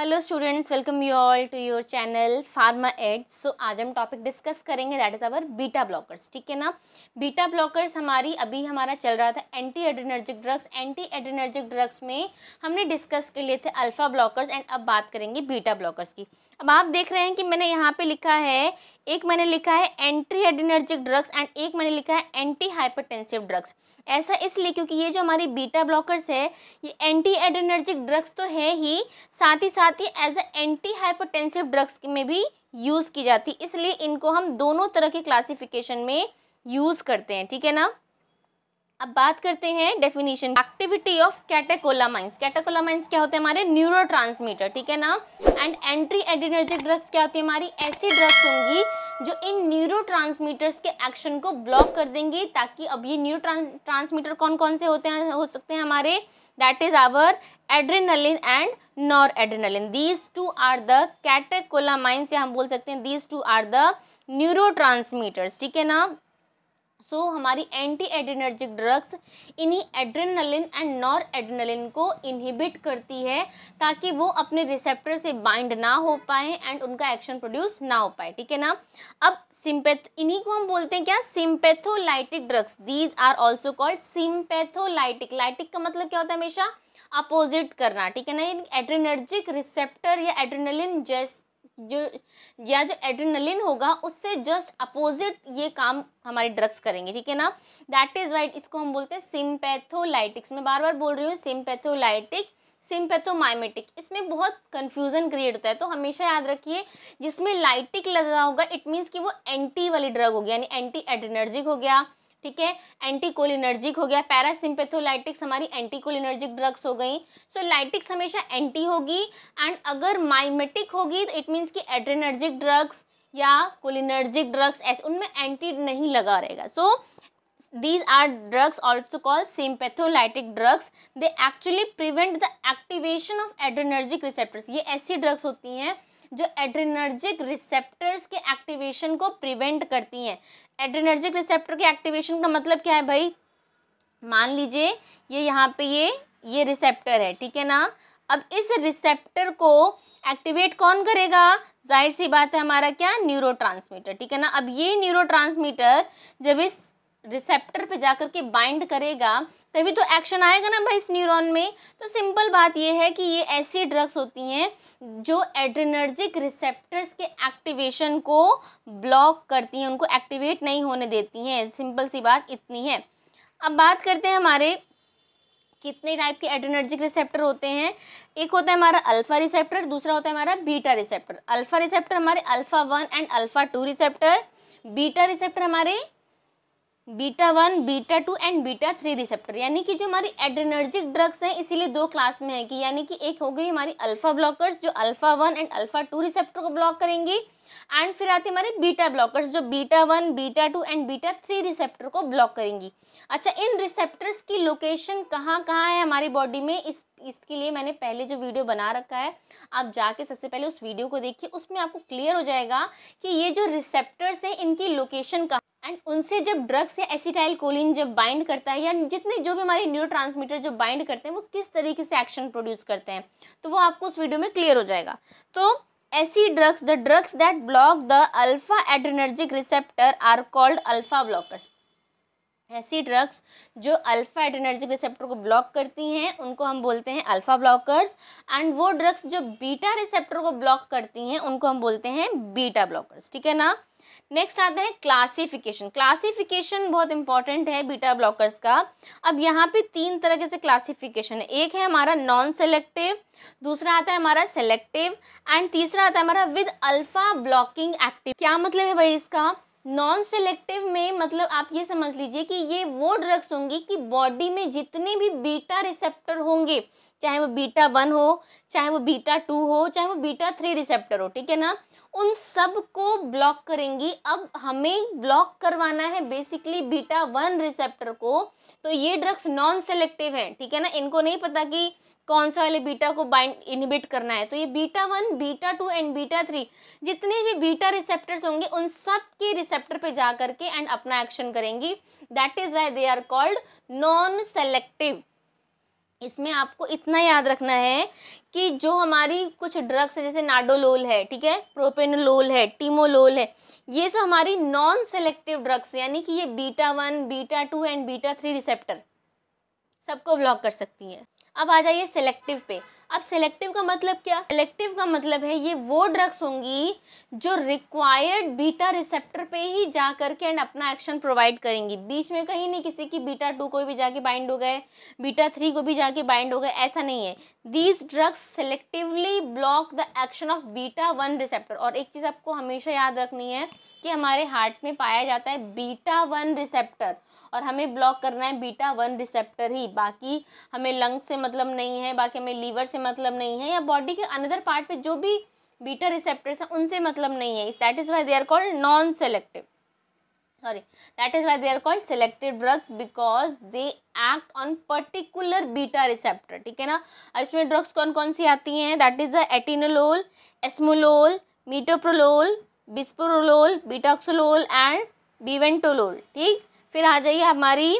hello students welcome you all to your channel Pharma Aids so आज हम topic discuss करेंगे that is our beta blockers ठीक है ना बीटा ब्लॉकर्स हमारी अभी हमारा चल रहा था anti adrenergic drugs anti adrenergic drugs में हमने डिस्कस कर लिए थे अल्फ़ा ब्लॉकर्स एंड अब बात करेंगे बीटा ब्लॉकर्स की अब आप देख रहे हैं कि मैंने यहाँ पर लिखा है एक मैंने लिखा है एंट्री एडिनर्जिक ड्रग्स एंड एक मैंने लिखा है एंटी हाइपरटेंसिव ड्रग्स ऐसा इसलिए क्योंकि ये जो हमारी बीटा ब्लॉकर्स है ये एंटी एडिनर्जिक ड्रग्स तो है ही साथ ही साथ ही as a anti hypertensive drugs में भी यूज़ की जाती इसलिए इनको हम दोनों तरह के क्लासिफिकेशन में यूज़ करते हैं ठीक है ना अब बात करते हैं definition activity of catecholamines catecholamines क्या होते हैं हमारे न्यूरो ठीक है ना एंड एंट्री एडिनर्जिक ड्रग्स क्या होती है हमारी ऐसी ड्रग्स होंगी जो इन न्यूरो के एक्शन को ब्लॉक कर देंगे ताकि अब ये न्यूरो ट्रांसमीटर कौन कौन से होते हैं हो सकते हैं हमारे that is our adrenaline and noradrenaline these two are the catecholamines या हम बोल सकते हैं these two are the neuro ठीक है ना सो हमारी एंटी एड्रेनर्जिक ड्रग्स इन्हीं एड्रेनलिन एंड नॉर एड्रेनलिन को इनहिबिट करती है ताकि वो अपने रिसेप्टर से बाइंड ना हो पाए एंड उनका एक्शन प्रोड्यूस ना हो पाए ठीक है ना अब सिंपेथ इन्हीं को हम बोलते हैं क्या sympatholytic drugs these are also called sympatholytic lytic का मतलब क्या होता है हमेशा अपोजिट करना ठीक है ना ये एड्रेनर्जिक रिसेप्टर या एड्रेनलिन जैस जो या जो एड्रेनलिन होगा उससे जस्ट अपोजिट ये काम हमारे ड्रग्स करेंगे ठीक है ना दैट इज़ वाइट इसको हम बोलते हैं सिम्पैथोलाइटिक्स मैं बार बार बोल रही हूँ सिम्पैथोलाइटिक सिम्पैथोमाइमेटिक इसमें बहुत कन्फ्यूज़न क्रिएट होता है तो हमेशा याद रखिए जिसमें लाइटिक लगा होगा इट मीन्स कि वो एंटी वाली ड्रग हो गया यानी एंटी एड्रेनर्जिक हो गया ठीक है एंटी हो गया पैरासिम्पेथोलाइटिक्स हमारी एंटी ड्रग्स हो गई सो so, लाइटिक्स हमेशा एंटी होगी एंड अगर माइमेटिक होगी तो इट मीन्स कि एड्रेनर्जिक ड्रग्स या कोलिनर्जिक ड्रग्स ऐसे उनमें एंटी नहीं लगा रहेगा so these are drugs also call sympatholytic drugs they actually prevent the activation of adrenergic receptors ये ऐसी ड्रग्स होती हैं जो एड्रेनर्जिक रिसेप्टर्स के एक्टिवेशन को प्रिवेंट करती हैं एड्रेनर्जिक रिसेप्टर के एक्टिवेशन का मतलब क्या है भाई मान लीजिए ये यहाँ पे ये ये रिसेप्टर है ठीक है ना अब इस रिसेप्टर को एक्टिवेट कौन करेगा जाहिर सी बात है हमारा क्या न्यूरोट्रांसमीटर ठीक है ना अब ये न्यूरोट्रांसमीटर जब इस रिसेप्टर पे जाकर के बाइंड करेगा तभी तो एक्शन आएगा ना भाई इस न्यूरॉन में तो सिंपल बात यह है कि ये ऐसी ड्रग्स होती हैं जो एड्रेनर्जिक रिसेप्टर्स के एक्टिवेशन को ब्लॉक करती हैं उनको एक्टिवेट नहीं होने देती हैं सिंपल सी बात इतनी है अब बात करते हैं हमारे कितने टाइप के एड्रेनर्जिक रिसेप्टर होते हैं एक होता है हमारा अल्फा रिसेप्टर दूसरा होता है हमारा बीटा रिसेप्टर अल्फा रिसेप्टर हमारे alpha one and alpha two receptor beta receptor हमारे beta one beta two and beta three receptor यानी कि जो हमारी एड्रेनर्जिक ड्रग्स हैं इसीलिए दो क्लास में है कि यानी कि एक हो गई हमारी अल्फा ब्लॉकर्स जो alpha one and alpha two receptor को ब्लॉक करेंगी एंड फिर आती हमारे बीटा ब्लॉकर्स जो beta one beta two and beta three receptor को ब्लॉक करेंगी अच्छा इन रिसेप्टर्स की लोकेशन कहाँ कहाँ है हमारी बॉडी में इस इसके लिए मैंने पहले जो वीडियो बना रखा है आप जाके सबसे पहले उस वीडियो को देखिए उसमें आपको क्लियर हो जाएगा कि ये जो रिसेप्टर्स हैं इनकी लोकेशन कहाँ एंड उनसे जब ड्रग्स या एसिटाइल कोलिन जब बाइंड करता है या जितने जो भी हमारे न्यूरो जो बाइंड करते हैं वो किस तरीके से एक्शन प्रोड्यूस करते हैं तो वो आपको उस वीडियो में क्लियर हो जाएगा तो ऐसी drugs the drugs that block the alpha adrenergic receptor are called alpha blockers ऐसी ड्रग्स जो अल्फा एड्रेनर्जिक रिसेप्टर को ब्लॉक करती हैं उनको हम बोलते हैं अल्फा ब्लॉकर्स एंड वो ड्रग्स जो बीटा रिसेप्टर को ब्लॉक करती हैं उनको हम बोलते हैं बीटा ब्लॉकर्स ठीक है ना नेक्स्ट आता है क्लासिफिकेशन क्लासिफिकेशन बहुत इंपॉर्टेंट है बीटा ब्लॉकर्स का अब यहाँ पे तीन तरह से क्लासिफिकेशन है एक है हमारा नॉन सेलेक्टिव दूसरा आता है हमारा सेलेक्टिव एंड तीसरा आता है हमारा विद अल्फा ब्लॉकिंग एक्टिव क्या मतलब है भाई इसका नॉन सेलेक्टिव में मतलब आप ये समझ लीजिए कि ये वो ड्रग्स होंगी कि बॉडी में जितने भी बीटा रिसेप्टर होंगे चाहे वो बीटा वन हो चाहे वो बीटा टू हो चाहे वो बीटा थ्री रिसेप्टर हो ठीक है ना उन सब को ब्लॉक करेंगी अब हमें ब्लॉक करवाना है बेसिकली बीटा वन रिसेप्टर को तो ये ड्रग्स नॉन सेलेक्टिव है ठीक है ना इनको नहीं पता कि कौन सा वाले बीटा को बाइंड इनहिबिट करना है तो ये beta one beta two and beta three जितने भी बीटा रिसेप्टर्स होंगे उन सब के रिसेप्टर पे जा करके एंड अपना एक्शन करेंगी that is why they are called non selective इसमें आपको इतना याद रखना है कि जो हमारी कुछ ड्रग्स है जैसे नाडोलोल है ठीक है प्रोपेनोलोल है टीमोलोल है ये सब हमारी नॉन सेलेक्टिव ड्रग्स यानी कि ये beta one beta two and beta three receptor सबको ब्लॉक कर सकती हैं अब आ जाइए सेलेक्टिव पे अब सेलेक्टिव का मतलब क्या सेलेक्टिव का मतलब है ये वो ड्रग्स होंगी जो रिक्वायर्ड बीटा रिसेप्टर पे ही जा करके एंड अपना एक्शन प्रोवाइड करेंगी बीच में कहीं नहीं किसी की बीटा टू को भी जाके बाइंड हो गए बीटा थ्री को भी जाके बाइंड हो गए ऐसा नहीं है these drugs selectively block the action of beta one receptor और एक चीज़ आपको हमेशा याद रखनी है कि हमारे हार्ट में पाया जाता है बीटा वन रिसेप्टर और हमें ब्लॉक करना है बीटा वन रिसेप्टर ही बाकी हमें लंग से मतलब नहीं है बाकी हमें लीवर से मतलब नहीं है या बॉडी के अनदर पार्ट पे जो भी बीटा रिसेप्टर्स हैं उनसे मतलब नहीं है that is why they are called non selective sorry that is why they are called selective drugs because they act on particular beta receptor ठीक है ना अब इसमें ड्रग्स कौन कौन सी आती हैं that is atenolol esmolol metoprolol bisoprolol betaxolol and bevantolol ठीक फिर आ जाइए हमारी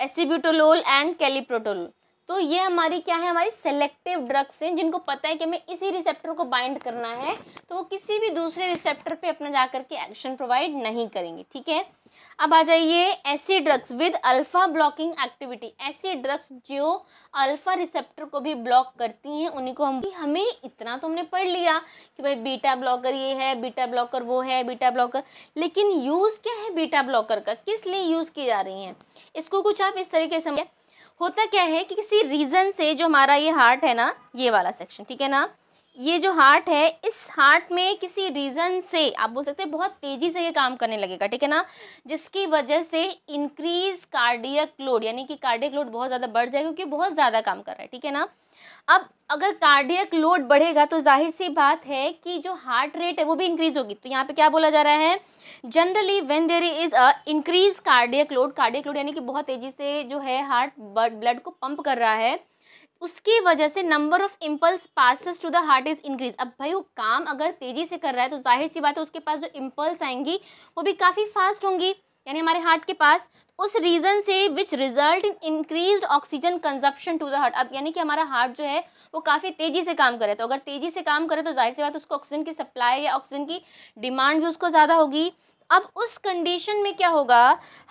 एसिब्यूटोलोल एंड कैलिप्रोटोलोल तो ये हमारी क्या है हमारी सेलेक्टिव ड्रग्स हैं जिनको पता है कि हमें इसी रिसेप्टर को बाइंड करना है तो वो किसी भी दूसरे रिसेप्टर पे अपना जा करके एक्शन प्रोवाइड नहीं करेंगे ठीक है अब आ जाइए ऐसी drugs with alpha blocking activity ऐसी ड्रग्स जो अल्फ़ा रिसेप्टर को भी ब्लॉक करती हैं उन्हीं को हम हमें इतना तो हमने पढ़ लिया कि भाई बीटा ब्लॉकर ये है बीटा ब्लॉकर वो है बीटा ब्लॉकर लेकिन यूज़ क्या है बीटा ब्लॉकर का किस लिए यूज़ की जा रही हैं इसको कुछ आप इस तरीके से होता क्या है कि किसी रीज़न से जो हमारा ये हार्ट है ना ये वाला सेक्शन ठीक है ना ये जो हार्ट है इस हार्ट में किसी रीज़न से आप बोल सकते हैं बहुत तेज़ी से ये काम करने लगेगा ठीक है ना जिसकी वजह से इंक्रीज कार्डियक लोड यानी कि कार्डियक लोड बहुत ज़्यादा बढ़ जाएगा क्योंकि बहुत ज़्यादा काम कर रहा है ठीक है ना अब अगर कार्डियक लोड बढ़ेगा तो जाहिर सी बात है कि जो हार्ट रेट है वो भी इंक्रीज होगी तो यहाँ पे क्या बोला जा रहा है generally when there is a increase cardiac load cardiac load यानी कि बहुत तेजी से जो है हार्ट ब्लड को पंप कर रहा है उसकी वजह से number of impulse passes to the heart is increase अब भाई वो काम अगर तेज़ी से कर रहा है तो जाहिर सी बात है उसके पास जो इम्पल्स आएंगी वो भी काफ़ी फास्ट होंगी यानी हमारे हार्ट के पास उस रीज़न से which result in increase oxygen consumption to the heart अब यानी कि हमारा हार्ट जो है वो काफ़ी तेज़ी से काम करे तो अगर तेज़ी से काम करे तो जाहिर सी बात उसको ऑक्सीजन की सप्लाई या ऑक्सीजन की डिमांड भी उसको ज़्यादा होगी अब उस कंडीशन में क्या होगा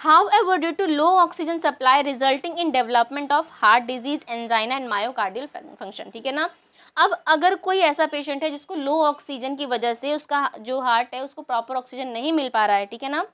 however due to low oxygen supply resulting in development of heart disease angina and myocardial function ठीक है ना अब अगर कोई ऐसा पेशेंट है जिसको लो ऑक्सीजन की वजह से उसका जो हार्ट है उसको प्रॉपर ऑक्सीजन नहीं मिल पा रहा है ठीक है ना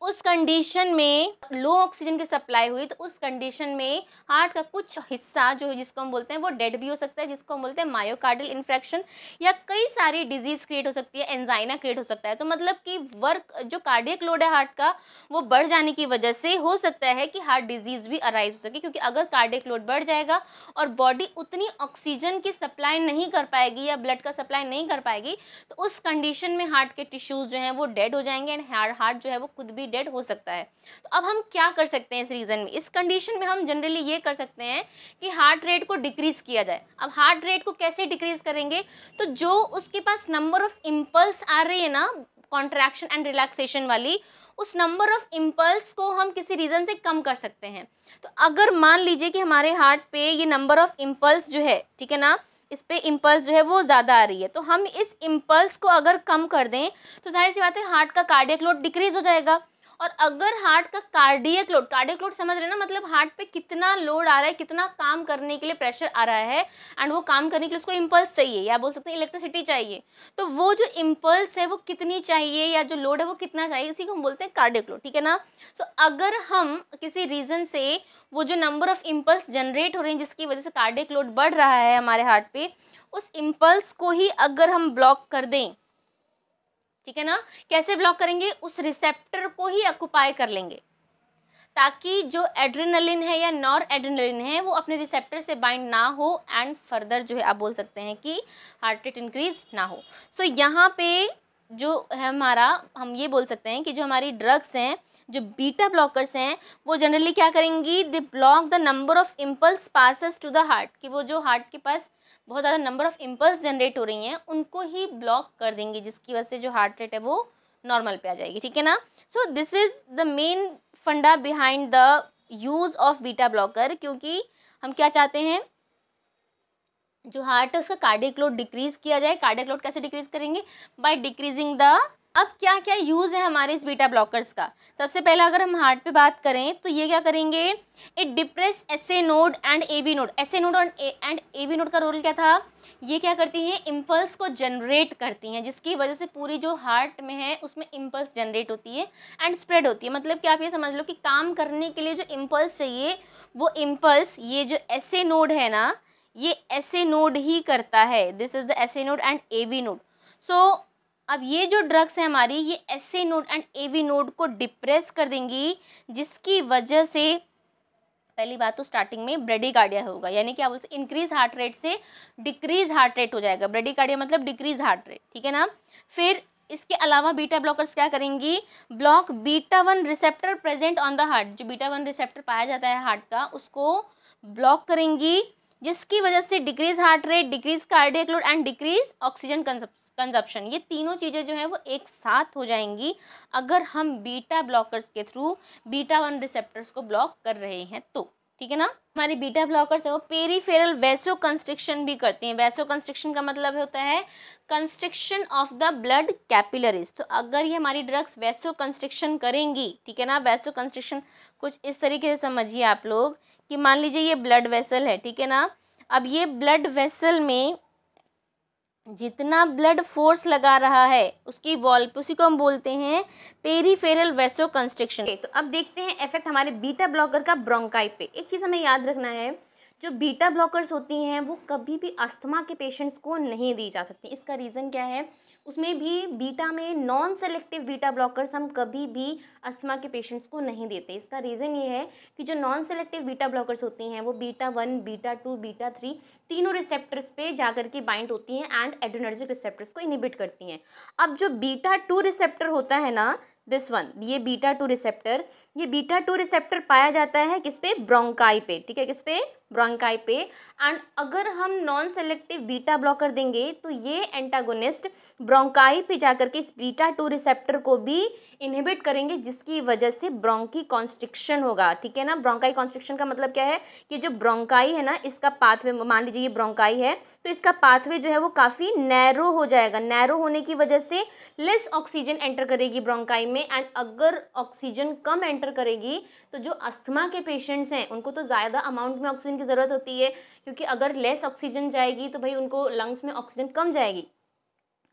तो उस कंडीशन में लो ऑक्सीजन की सप्लाई हुई तो उस कंडीशन में हार्ट का कुछ हिस्सा जो है जिसको हम बोलते हैं वो डेड भी हो सकता है जिसको हम बोलते हैं मायोकार्डियल इन्फेक्शन या कई सारी डिजीज़ क्रिएट हो सकती है एंजाइना क्रिएट हो सकता है तो मतलब कि वर्क जो कार्डियक लोड है हार्ट का वो बढ़ जाने की वजह से हो सकता है कि हार्ट डिजीज़ भी अराइज हो सके क्योंकि अगर कार्डियक लोड बढ़ जाएगा और बॉडी उतनी ऑक्सीजन की सप्लाई नहीं कर पाएगी या ब्लड का सप्लाई नहीं कर पाएगी तो उस कंडीशन में हार्ट के टिश्यूज़ जो हैं वो डेड हो जाएंगे एंड हार्ट जो है वो खुद भी भी डेड हो सकता है तो अब हम क्या कर सकते हैं इस रीज़न में इस कंडीशन में हम जनरली ये कर सकते हैं कि हार्ट रेट को डिक्रीज़ किया जाए अब हार्ट रेट को कैसे डिक्रीज़ करेंगे तो जो उसके पास नंबर ऑफ इम्पल्स आ रही है ना कॉन्ट्रैक्शन एंड रिलैक्सेशन वाली उस नंबर ऑफ इम्पल्स को हम किसी रीज़न से कम कर सकते हैं तो अगर मान लीजिए कि हमारे हार्ट पे ये नंबर ऑफ इम्पल्स जो है ठीक है ना इस पे इम्पल्स जो है वो ज़्यादा आ रही है तो हम इस इम्पल्स को अगर कम कर दें तो जाहिर सी बात है हार्ट का कार्डियक लोड डिक्रीज़ हो जाएगा और अगर हार्ट का कार्डियक लोड कार्डियक लोड समझ रहे हैं ना मतलब हार्ट पे कितना लोड आ रहा है कितना काम करने के लिए प्रेशर आ रहा है एंड वो काम करने के लिए उसको इम्पल्स चाहिए या बोल सकते हैं इलेक्ट्रिसिटी चाहिए तो वो जो इम्पल्स है वो कितनी चाहिए या जो लोड है वो कितना चाहिए इसी को हम बोलते हैं कार्डियक लोड ठीक है ना सो so, अगर हम किसी रीज़न से वो जो नंबर ऑफ इम्पल्स जनरेट हो रहे हैं जिसकी वजह से कार्डियक लोड बढ़ रहा है हमारे हार्ट पे उस इम्पल्स को ही अगर हम ब्लॉक कर दें ठीक है ना कैसे ब्लॉक करेंगे उस रिसेप्टर को ही ऑक्यूपाई कर लेंगे ताकि जो एड्रेनलिन है या नॉर एड्रेनलिन है वो अपने रिसेप्टर से बाइंड ना हो एंड फर्दर जो है आप बोल सकते हैं कि हार्ट रेट इंक्रीज ना हो सो so, यहाँ पे जो है हमारा हम ये बोल सकते हैं कि जो हमारी ड्रग्स हैं जो बीटा ब्लॉकर्स हैं वो जनरली क्या करेंगी they block the number of impulse passes to the heart कि वो जो हार्ट के पास बहुत ज़्यादा नंबर ऑफ इम्पल्स जनरेट हो रही हैं उनको ही ब्लॉक कर देंगे जिसकी वजह से जो हार्ट रेट है वो नॉर्मल पे आ जाएगी ठीक है ना so this is the main फंडा behind the use of beta blocker क्योंकि हम क्या चाहते हैं जो हार्ट है उसका कार्डिक लोड डिक्रीज किया जाए कार्डिक लोड कैसे डिक्रीज करेंगे बाय डिक्रीजिंग द अब क्या क्या यूज़ है हमारे इस बीटा ब्लॉकर्स का सबसे पहला अगर हम हार्ट पे बात करें तो ये क्या करेंगे it depress S A node and A V node S A node and A V node का रोल क्या था ये क्या करती हैं इम्पल्स को जनरेट करती हैं जिसकी वजह से पूरी जो हार्ट में है उसमें इम्पल्स जनरेट होती है एंड स्प्रेड होती है मतलब कि आप ये समझ लो कि काम करने के लिए जो इम्पल्स चाहिए वो इम्पल्स ये जो एस ए नोड है ना ये एस ए नोड ही करता है this is the S A node and A V node so अब ये जो ड्रग्स हैं हमारी ये S A node and A V node को डिप्रेस कर देंगी जिसकी वजह से पहली बात तो स्टार्टिंग में ब्रेडिकार्डिया होगा यानी क्या बोलते इंक्रीज हार्ट रेट से डिक्रीज हार्ट रेट हो जाएगा ब्रेडिकार्डिया मतलब डिक्रीज हार्ट रेट ठीक है ना फिर इसके अलावा बीटा ब्लॉकर्स क्या करेंगी block beta one receptor present on the heart जो बीटा वन रिसेप्टर पाया जाता है हार्ट का उसको ब्लॉक करेंगी जिसकी वजह से decrease heart rate decrease cardiac load and decrease oxygen consumption ये तीनों चीज़ें जो है वो एक साथ हो जाएंगी अगर हम बीटा ब्लॉकर्स के थ्रू बीटा वन रिसेप्टर्स को ब्लॉक कर रहे हैं तो ठीक है ना हमारे बीटा ब्लॉकर्स है वो पेरीफेरल वैसो कंस्ट्रिक्शन भी करते हैं वैसो कंस्ट्रिक्शन का मतलब होता है constriction of the blood capillaries तो अगर ये हमारी ड्रग्स वैसो कंस्ट्रिक्शन करेंगी ठीक है ना वैसो कंस्ट्रिक्शन कुछ इस तरीके से समझिए आप लोग कि मान लीजिए ये ब्लड वेसल है ठीक है ना अब ये ब्लड वेसल में जितना ब्लड फोर्स लगा रहा है उसकी वॉल उसी को हम बोलते हैं पेरीफेरल वेसो कंस्ट्रक्शन तो अब देखते हैं इफेक्ट हमारे बीटा ब्लॉकर का ब्रोंकाइट पे एक चीज़ हमें याद रखना है जो बीटा ब्लॉकर्स होती हैं वो कभी भी अस्थमा के पेशेंट्स को नहीं दी जा सकती इसका रीज़न क्या है उसमें भी बीटा में नॉन सेलेक्टिव बीटा ब्लॉकर्स हम कभी भी अस्थमा के पेशेंट्स को नहीं देते इसका रीज़न ये है कि जो नॉन सेलेक्टिव बीटा ब्लॉकर्स होती हैं वो beta one beta two beta three तीनों रिसेप्टर्स पे जाकर के बाइंड होती हैं एंड एडोनर्जिक रिसेप्टर्स को इनिबिट करती हैं अब जो बीटा टू रिसेप्टर होता है ना दिस वन ये बीटा टू रिसेप्टर ये बीटा टू रिसेप्टर पाया जाता है किस पे ब्रोंकाई पे ठीक है किस पे ब्रोंकाई पे एंड अगर हम नॉन सेलेक्टिव बीटा ब्लॉकर देंगे तो ये एंटागोनिस्ट ब्रोंकाई पे जाकर के इस बीटा टू रिसेप्टर को भी इनहिबिट करेंगे जिसकी वजह से ब्रोंकी कॉन्स्ट्रिक्शन होगा ठीक है ना ब्रोंकाई कॉन्स्ट्रिक्शन का मतलब क्या है कि जो ब्रोंकाई है ना इसका पाथवे मान लीजिए ये ब्रोंकाई है तो इसका पाथवे जो है वो काफ़ी नैरो हो जाएगा नैरो होने की वजह से लेस ऑक्सीजन एंटर करेगी ब्रोंकाई में एंड अगर ऑक्सीजन कम एंटर करेगी तो जो अस्थमा के पेशेंट्स हैं उनको तो ज़्यादा अमाउंट में ऑक्सीजन की ज़रूरत होती है क्योंकि अगर लेस ऑक्सीजन जाएगी तो भाई उनको लंग्स में ऑक्सीजन कम जाएगी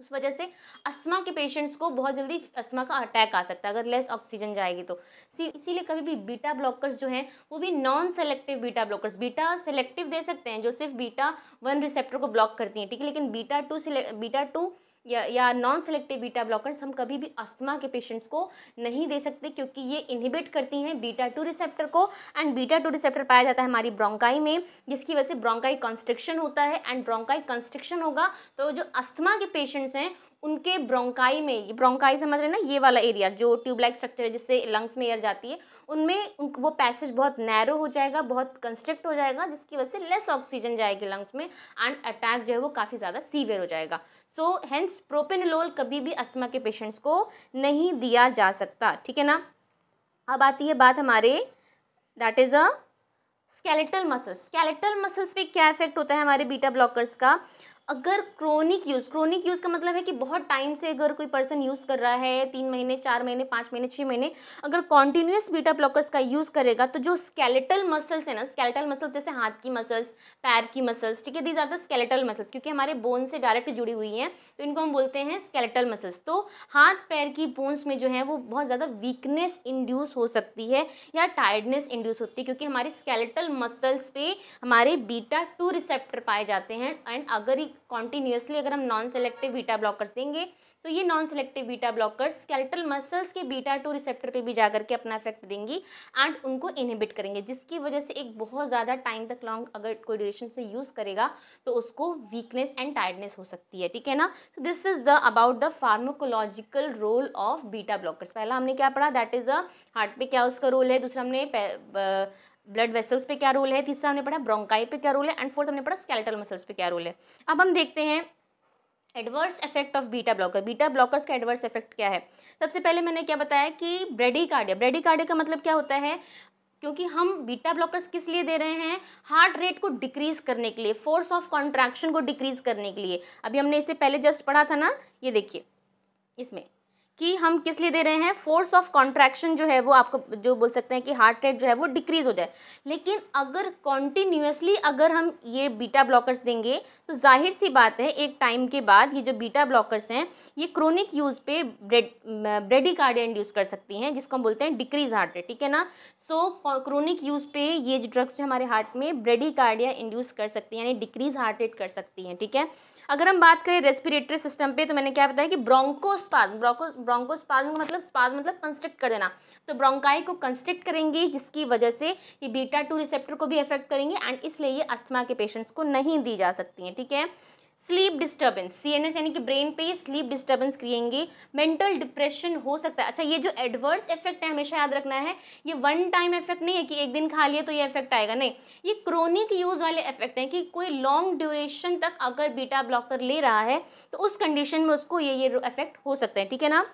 उस वजह से अस्थमा के पेशेंट्स को बहुत जल्दी अस्थमा का अटैक आ सकता है अगर लेस ऑक्सीजन जाएगी तो इसीलिए कभी भी बीटा ब्लॉकर्स जो हैं वो भी non selective beta blockers beta selective दे सकते हैं जो सिर्फ बीटा वन रिसेप्टर को ब्लॉक करती हैं ठीक है लेकिन बीटा टू बीटा टू या या नॉन सेलेक्टिव बीटा ब्लॉकर्स हम कभी भी अस्थमा के पेशेंट्स को नहीं दे सकते क्योंकि ये इनहिबिट करती हैं बीटा टू रिसेप्टर को एंड बीटा टू रिसेप्टर पाया जाता है हमारी ब्रोंकाई में जिसकी वजह से ब्रोंकाई कंस्ट्रिक्शन होता है एंड ब्रोंकाई कंस्ट्रिक्शन होगा तो जो अस्थमा के पेशेंट्स हैं उनके ब्रोंकाई में ब्रोंकाई समझ रहे ना ये वाला एरिया जो ट्यूबलाइक स्ट्रक्चर है जिससे लंग्स में एयर जाती है उनमें उन, वो पैसेज बहुत नैरो हो जाएगा बहुत कंस्ट्रिक्ट हो जाएगा जिसकी वजह से लेस ऑक्सीजन जाएगी लंग्स में एंड अटैक जो है वो काफ़ी ज़्यादा सीवियर हो जाएगा सो हैंस प्रोपेनलोल कभी भी अस्थमा के पेशेंट्स को नहीं दिया जा सकता ठीक है ना अब आती है बात हमारे that is a skeletal muscles skeletal muscles पे क्या इफेक्ट होता है हमारे बीटा ब्लॉकर्स का अगर क्रोनिक यूज़ क्रोनिक यूज़ का मतलब है कि बहुत टाइम से अगर कोई पर्सन यूज़ कर रहा है तीन महीने चार महीने पाँच महीने छः महीने अगर कॉन्टीन्यूस बीटा ब्लॉकर्स का यूज़ करेगा तो जो स्केलेटल मसल्स है ना स्केलेटल मसल्स जैसे हाथ की मसल्स पैर की मसल्स ठीक है these are the skeletal muscles क्योंकि हमारे बोन से डायरेक्ट जुड़ी हुई हैं तो इनको हम बोलते हैं स्केलेटल मसल्स तो हाथ पैर की बोन्स में जो है वो बहुत ज़्यादा वीकनेस इंड्यूस हो सकती है या टायर्डनेस इंड्यूस होती है क्योंकि हमारे स्केलेटल मसल्स पे हमारे बीटा टू रिसेप्टर पाए जाते हैं एंड अगर कॉन्टीन्यूसली अगर हम नॉन सेलेक्टिव बीटा ब्लॉकर्स देंगे तो ये non selective beta blockers skeletal muscles के बीटा टू रिसेप्टर पे भी जा करके अपना इफेक्ट देंगी एंड उनको इनहिबिट करेंगे जिसकी वजह से एक बहुत ज़्यादा टाइम तक लॉन्ग अगर कोई ड्यूरेशन से यूज़ करेगा तो उसको वीकनेस एंड टायर्डनेस हो सकती है ठीक है ना this is the about the pharmacological role of beta blockers पहला हमने क्या पढ़ा दैट इज़ अ हार्ट पे क्या उसका रोल है दूसरा हमने ब्लड वेसल्स पे क्या रोल है तीसरा हमने पढ़ा ब्रोंकाई पे क्या रोल है एंड फोर्थ हमने पढ़ा स्केलेटल मसल्स पे क्या रोल है अब हम देखते हैं adverse effect of beta blocker beta blockers का एडवर्स इफेक्ट क्या है सबसे पहले मैंने क्या बताया कि ब्रेडिकार्डिया ब्रेडिकार्डिया का मतलब क्या होता है क्योंकि हम बीटा ब्लॉकर्स किस लिए दे रहे हैं हार्ट रेट को डिक्रीज करने के लिए फोर्स ऑफ कॉन्ट्रैक्शन को डिक्रीज करने के लिए अभी हमने इससे पहले जस्ट पढ़ा था ना ये देखिए इसमें कि हम किस लिए दे रहे हैं फोर्स ऑफ कॉन्ट्रैक्शन जो है वो आपको जो बोल सकते हैं कि हार्ट रेट जो है वो डिक्रीज़ हो जाए लेकिन अगर कॉन्टीन्यूसली अगर हम ये बीटा ब्लॉकर्स देंगे तो जाहिर सी बात है एक टाइम के बाद ये जो बीटा ब्लॉकर्स हैं ये क्रोनिक यूज़ पे ब्रेड ब्रेडिकार्डिया इंड्यूस कर सकती हैं जिसको हम बोलते हैं डिक्रीज हार्ट रेट ठीक है ना सो so, क्रोनिक यूज़ पे ये जो ड्रग्स जो हमारे हार्ट में ब्रेडिकार्डिया इंड्यूस कर सकती हैं यानी डिक्रीज हार्ट रेट कर सकती हैं ठीक है अगर हम बात करें रेस्पिरेटरी सिस्टम पे तो मैंने क्या बताया कि ब्रोंकोस्पाज ब्रोंको ब्रोंकोस्पाज्म का मतलब स्पाज मतलब कंस्ट्रिक्ट कर देना तो ब्रोंकाई को कंस्ट्रिक्ट करेंगी जिसकी वजह से ये बीटा टू रिसेप्टर को भी अफेक्ट करेंगे एंड इसलिए ये अस्थमा के पेशेंट्स को नहीं दी जा सकती हैं ठीक है स्लीप डिस्टर्बेंस सीएनएस यानी कि ब्रेन पे स्लीप डिस्टर्बेंस क्रिएंगे मेंटल डिप्रेशन हो सकता है अच्छा ये जो एडवर्स इफेक्ट है हमेशा याद रखना है ये वन टाइम इफेक्ट नहीं है कि एक दिन खा लिए तो ये इफेक्ट आएगा नहीं ये क्रोनिक यूज़ वाले इफेक्ट हैं कि कोई लॉन्ग ड्यूरेशन तक अगर बीटा ब्लॉकर ले रहा है तो उस कंडीशन में उसको ये ये इफेक्ट हो सकता है ठीक है ना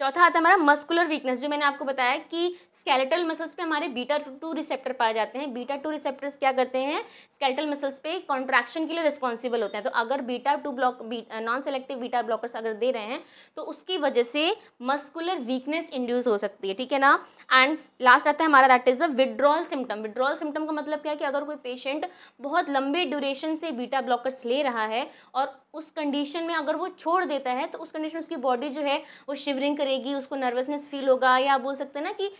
चौथा आता है हमारा मस्कुलर वीकनेस जो मैंने आपको बताया कि स्केलेटल मसल्स पे हमारे बीटा टू रिसेप्टर पाए जाते हैं बीटा टू रिसेप्टर्स क्या करते हैं स्केलेटल मसल्स पे कॉन्ट्रैक्शन के लिए रिस्पॉन्सिबल होते हैं तो अगर beta two block non selective beta blockers अगर दे रहे हैं तो उसकी वजह से मस्कुलर वीकनेस इंड्यूस हो सकती है ठीक है ना एंड लास्ट आता है हमारा that is a withdrawal symptom withdrawal symptom का मतलब क्या है कि अगर कोई पेशेंट बहुत लंबे ड्यूरेशन से बीटा ब्लॉकर्स ले रहा है और उस कंडीशन में अगर वो छोड़ देता है तो उस कंडीशन में उसकी बॉडी जो है वो शिवरिंग करे करेगी उसको नर्वसनेस फील होगा या बोल सकते हैं ना कि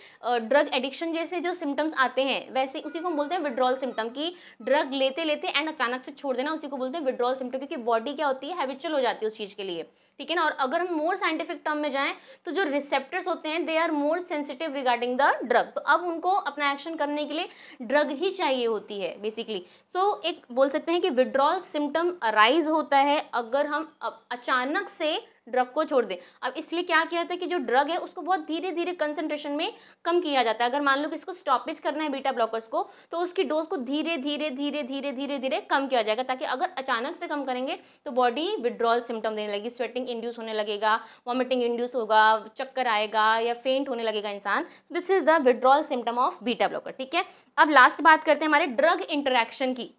ड्रग एडिक्शन जैसे जो सिम्टम्स आते हैं वैसे उसी को हम बोलते हैं विड्रॉल सिम्टम कि ड्रग लेते लेते एंड अचानक से छोड़ देना उसी को बोलते हैं विड्रॉल सिम्टम क्योंकि बॉडी क्या होती है हैबिचुअल हो जाती है उस चीज़ के लिए ठीक है ना और अगर हम मोर साइंटिफिक टर्म में जाएँ तो जो रिसेप्टर्स होते हैं they are more sensitive regarding the drug तो अब उनको अपना एक्शन करने के लिए ड्रग ही चाहिए होती है बेसिकली सो so, एक बोल सकते हैं कि विड्रॉल सिम्टम अराइज होता है अगर हम अचानक से ड्रग को छोड़ दे अब इसलिए क्या किया जाता है कि जो ड्रग है उसको बहुत धीरे धीरे कंसेंट्रेशन में कम किया जाता है अगर मान लो कि इसको स्टॉपेज करना है बीटा ब्लॉकर्स को तो उसकी डोज को धीरे धीरे धीरे धीरे धीरे धीरे कम किया जाएगा ताकि अगर अचानक से कम करेंगे तो बॉडी विड्रॉल सिम्टम देने लगेगी स्वेटिंग इंड्यूस होने लगेगा वॉमिटिंग इंड्यूस होगा चक्कर आएगा या फेंट होने लगेगा इंसान this is the withdrawal symptom of beta blocker ठीक है अब लास्ट बात करते हैं हमारे ड्रग इंटरेक्शन की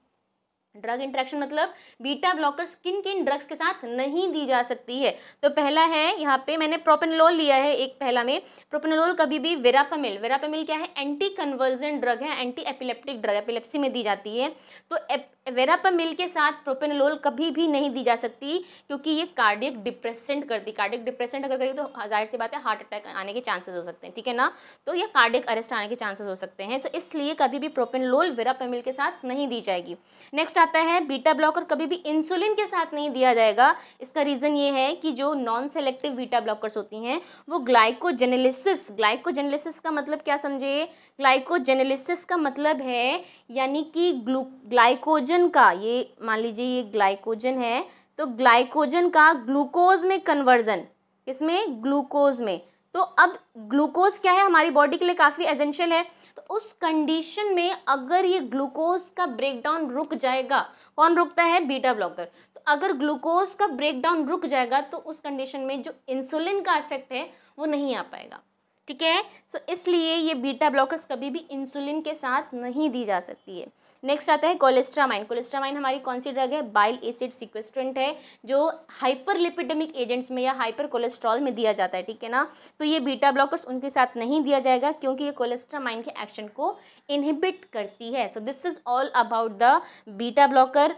ड्रग इंट्रैक्शन मतलब बीटा ब्लॉकर्स किन किन ड्रग्स के साथ नहीं दी जा सकती है तो पहला है यहाँ पे मैंने प्रोपेनोल लिया है एक पहला में प्रोपेनोलोल कभी भी वेरापामिल वेरापामिल क्या है एंटी कन्वर्जन ड्रग है एंटी एपिलेप्टिक ड्रग एपिलेप्सी में दी जाती है तो वेरापामिल के साथ प्रोपेनोलोल कभी भी नहीं दी जा सकती क्योंकि ये कार्डियक डिप्रेसेंट करती कार्डियक डिप्रेसेंट अगर करेगी तो जाहिर सी बात है हार्ट अटैक आने के चांसेस हो सकते हैं ठीक है ना तो ये कार्डियक अरेस्ट आने के चांसेस हो सकते हैं सो so, इसलिए कभी भी प्रोपेनोलोल वेरापामिल के साथ नहीं दी जाएगी नेक्स्ट आता है बीटा ब्लॉकर कभी भी इंसुलिन के साथ नहीं दिया जाएगा इसका रीज़न ये है कि जो नॉन सेलेक्टिव बीटा ब्लॉकर्स होती हैं वो ग्लाइकोजेनेलिसिस ग्लाइकोजेनेलिसिस का मतलब क्या समझे ग्लाइकोजेनेलिसिस का मतलब है यानी कि ग्लू ग्लाइकोज ग्लाइकोजन का ये मान लीजिए ये ग्लाइकोजन है तो ग्लाइकोजन का ग्लूकोज में कन्वर्जन इसमें ग्लूकोज में तो अब ग्लूकोज क्या है हमारी बॉडी के लिए काफ़ी एसेंशियल है तो उस कंडीशन में अगर ये ग्लूकोज का ब्रेकडाउन रुक जाएगा कौन रुकता है बीटा ब्लॉकर तो अगर ग्लूकोज का ब्रेकडाउन रुक जाएगा तो उस कंडीशन में जो इंसुलिन का इफेक्ट है वो नहीं आ पाएगा ठीक है सो so, इसलिए ये बीटा ब्लॉकर्स कभी भी इंसुलिन के साथ नहीं दी जा सकती है नेक्स्ट आता है कोलेस्ट्रामाइन कोलेस्ट्रामाइन हमारी कौन सी ड्रग है बाइल एसिड सिक्वेस्ट्रेंट है जो हाइपरलिपिडेमिक एजेंट्स में या हाइपर कोलेस्ट्रॉल में दिया जाता है ठीक है ना तो ये बीटा ब्लॉकर्स उनके साथ नहीं दिया जाएगा क्योंकि ये कोलेस्ट्रामाइन के एक्शन को इनहिबिट करती है so this is all about the beta blocker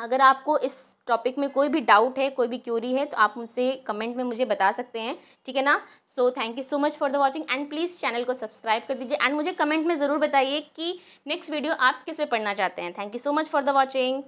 अगर आपको इस टॉपिक में कोई भी डाउट है कोई भी क्यूरी है तो आप मुझसे कमेंट में मुझे बता सकते हैं ठीक है ना so thank you so much for the watching and please channel को सब्सक्राइब कर दीजिए एंड मुझे कमेंट में ज़रूर बताइए कि नेक्स्ट वीडियो आप किस पे पढ़ना चाहते हैं thank you so much for the watching